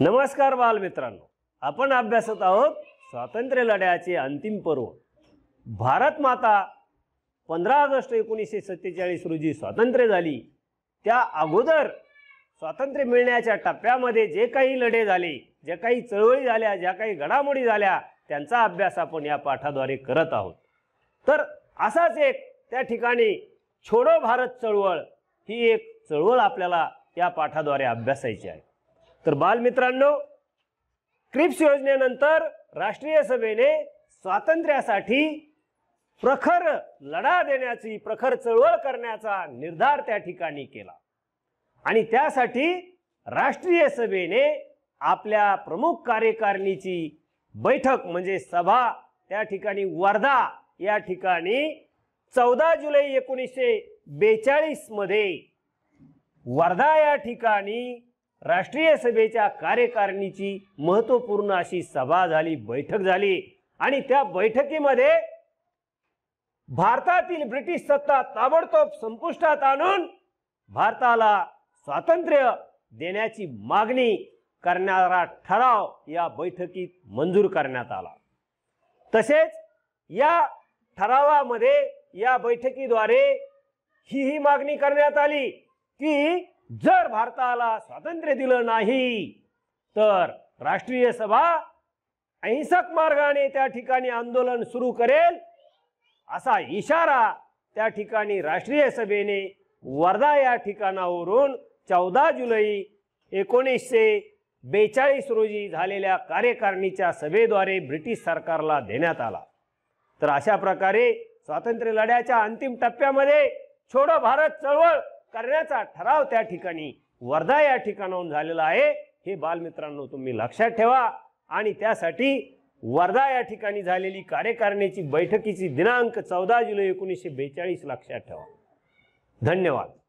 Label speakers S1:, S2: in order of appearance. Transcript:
S1: नमस्कार बालमित्रांनो आपण अभ्यासत आहोत स्वातंत्र्य लढ्याचे अंतिम पर्व भारत माता पंधरा ऑगस्ट एकोणीसशे सत्तेचाळीस रोजी स्वातंत्र्य झाली त्या अगोदर स्वातंत्र्य मिळण्याच्या टप्प्यामध्ये जे काही लढे झाले ज्या काही चळवळी झाल्या ज्या काही घडामोडी झाल्या त्यांचा अभ्यास आपण या पाठाद्वारे करत आहोत तर असाच एक त्या ठिकाणी छोडो भारत चळवळ ही एक चळवळ आपल्याला या पाठाद्वारे अभ्यासायची आहे तर बालमित्रांनो क्रिप्स योजनेनंतर राष्ट्रीय सभेने स्वातंत्र्यासाठी प्रखर लढा देण्याची प्रखर चळवळ करण्याचा निर्धार त्या ठिकाणी केला आणि त्यासाठी राष्ट्रीय सभेने आपल्या प्रमुख कार्यकारिणीची बैठक म्हणजे सभा त्या ठिकाणी वर्धा या ठिकाणी चौदा जुलै एकोणीसशे बेचाळीस मध्ये वर्धा या ठिकाणी राष्ट्रीय सभेच्या कार्यकारिणीची महत्त्वपूर्ण अशी सभा झाली बैठक झाली आणि त्या बैठकीमध्ये भारतातील ब्रिटिश सत्ता ताबडतोब संपुष्टात आणून भारताला स्वातंत्र्य देण्याची मागणी करणारा ठराव या बैठकीत मंजूर करण्यात आला तसेच या ठरावामध्ये या बैठकीद्वारे ही ही मागणी करण्यात आली की जर भारताला स्वातंत्र्य दिलं नाही तर राष्ट्रीय सभा अहिंसक मार्गाने त्या ठिकाणी आंदोलन सुरू करेल असा इशारा त्या ठिकाणी राष्ट्रीय सभेने वर्धा या ठिकाणावरून चौदा जुलै एकोणीसशे बेचाळीस रोजी झालेल्या कार्यकारिणीच्या सभेद्वारे ब्रिटिश सरकारला देण्यात आला तर अशा प्रकारे स्वातंत्र्य लढ्याच्या अंतिम टप्प्यामध्ये छोडो भारत चळवळ करण्याचा ठराव त्या ठिकाणी वर्धा या ठिकाणाहून झालेला आहे हे बालमित्रांनो तुम्ही लक्षात ठेवा आणि त्यासाठी वर्धा या ठिकाणी झालेली कार्यकारिणीची बैठकीची दिनांक चौदा जुलै एकोणीसशे बेचाळीस लक्षात ठेवा धन्यवाद